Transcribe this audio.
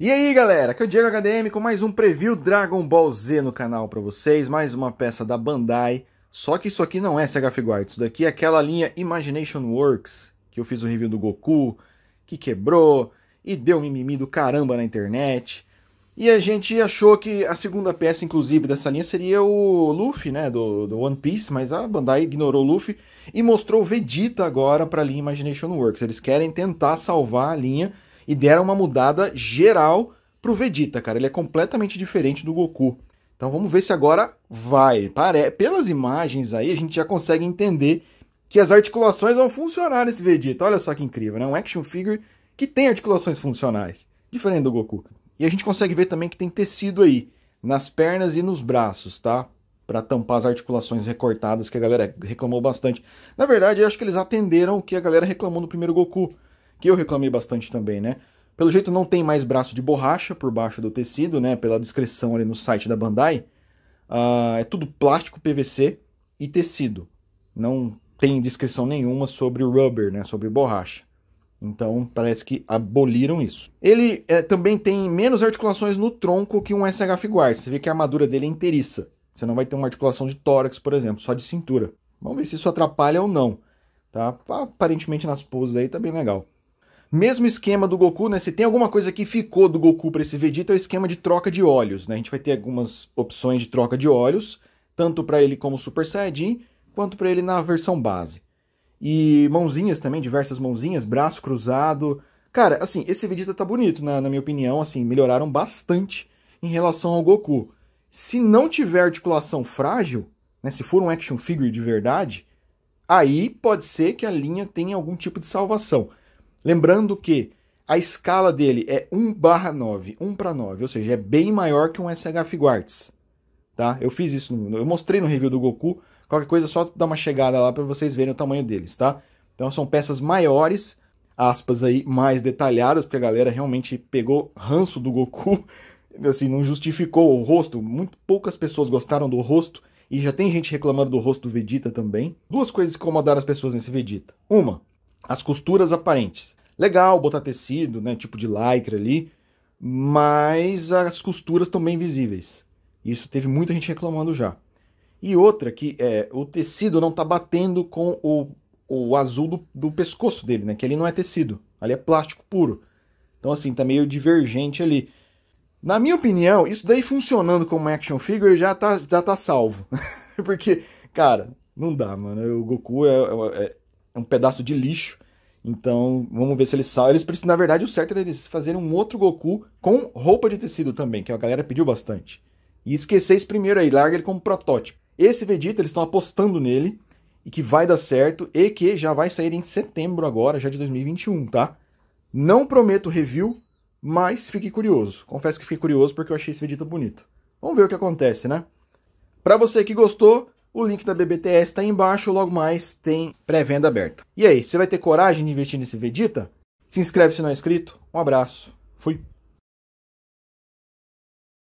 E aí galera, aqui é o Diego HDM com mais um preview Dragon Ball Z no canal para vocês, mais uma peça da Bandai, só que isso aqui não é Sega Figuarts, isso daqui é aquela linha Imagination Works, que eu fiz o review do Goku, que quebrou e deu mimimi do caramba na internet, e a gente achou que a segunda peça, inclusive, dessa linha seria o Luffy, né, do, do One Piece, mas a Bandai ignorou o Luffy e mostrou o Vegeta agora para a linha Imagination Works, eles querem tentar salvar a linha e deram uma mudada geral pro Vegeta, cara. Ele é completamente diferente do Goku. Então vamos ver se agora vai. Pare... Pelas imagens aí, a gente já consegue entender que as articulações vão funcionar nesse Vegeta. Olha só que incrível, né? Um action figure que tem articulações funcionais, diferente do Goku. E a gente consegue ver também que tem tecido aí nas pernas e nos braços, tá? Para tampar as articulações recortadas que a galera reclamou bastante. Na verdade, eu acho que eles atenderam o que a galera reclamou no primeiro Goku, que eu reclamei bastante também, né? Pelo jeito não tem mais braço de borracha por baixo do tecido, né? Pela descrição ali no site da Bandai. Uh, é tudo plástico, PVC e tecido. Não tem descrição nenhuma sobre rubber, né? Sobre borracha. Então parece que aboliram isso. Ele é, também tem menos articulações no tronco que um SH Figuar. Você vê que a armadura dele é inteiriça. Você não vai ter uma articulação de tórax, por exemplo, só de cintura. Vamos ver se isso atrapalha ou não. Tá? Aparentemente nas poses aí tá bem legal. Mesmo esquema do Goku, né? Se tem alguma coisa que ficou do Goku para esse Vegeta, é o esquema de troca de olhos, né? A gente vai ter algumas opções de troca de olhos tanto para ele como Super Saiyajin, quanto para ele na versão base. E mãozinhas também, diversas mãozinhas, braço cruzado. Cara, assim, esse Vegeta tá bonito, na, na minha opinião, assim, melhoraram bastante em relação ao Goku. Se não tiver articulação frágil, né, se for um action figure de verdade, aí pode ser que a linha tenha algum tipo de salvação. Lembrando que a escala dele é 1 barra 9, 1 para 9, ou seja, é bem maior que um SH Figuarts. Tá? Eu fiz isso, no, eu mostrei no review do Goku, qualquer coisa é só dá uma chegada lá para vocês verem o tamanho deles, tá? Então são peças maiores, aspas aí, mais detalhadas, porque a galera realmente pegou ranço do Goku, assim, não justificou o rosto, muito poucas pessoas gostaram do rosto, e já tem gente reclamando do rosto do Vegeta também. Duas coisas que incomodaram as pessoas nesse Vegeta. Uma, as costuras aparentes. Legal botar tecido, né? Tipo de lycra ali, mas as costuras estão bem visíveis. Isso teve muita gente reclamando já. E outra que é o tecido não tá batendo com o, o azul do, do pescoço dele, né? Que ali não é tecido, ali é plástico puro. Então assim, tá meio divergente ali. Na minha opinião, isso daí funcionando como action figure já tá, já tá salvo. Porque, cara, não dá, mano. O Goku é, é, é um pedaço de lixo então, vamos ver se eles saem. Eles precisam, na verdade, o certo era eles fazerem um outro Goku com roupa de tecido também, que a galera pediu bastante. E esquecer esse primeiro aí, larga ele como protótipo. Esse Vegeta, eles estão apostando nele, e que vai dar certo, e que já vai sair em setembro agora, já de 2021, tá? Não prometo review, mas fique curioso. Confesso que fiquei curioso porque eu achei esse Vegeta bonito. Vamos ver o que acontece, né? Pra você que gostou, o link da BBTS está embaixo, logo mais tem pré-venda aberta. E aí, você vai ter coragem de investir nesse Vegeta? Se inscreve se não é inscrito. Um abraço. Fui.